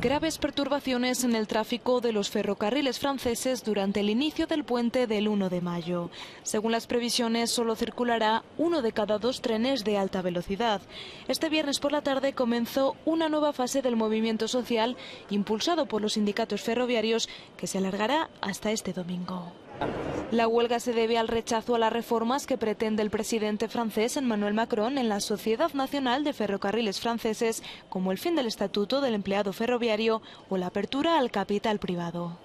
Graves perturbaciones en el tráfico de los ferrocarriles franceses durante el inicio del puente del 1 de mayo. Según las previsiones, solo circulará uno de cada dos trenes de alta velocidad. Este viernes por la tarde comenzó una nueva fase del movimiento social impulsado por los sindicatos ferroviarios que se alargará hasta este domingo. La huelga se debe al rechazo a las reformas que pretende el presidente francés Emmanuel Macron en la Sociedad Nacional de Ferrocarriles Franceses, como el fin del Estatuto del Empleado Ferroviario o la apertura al capital privado.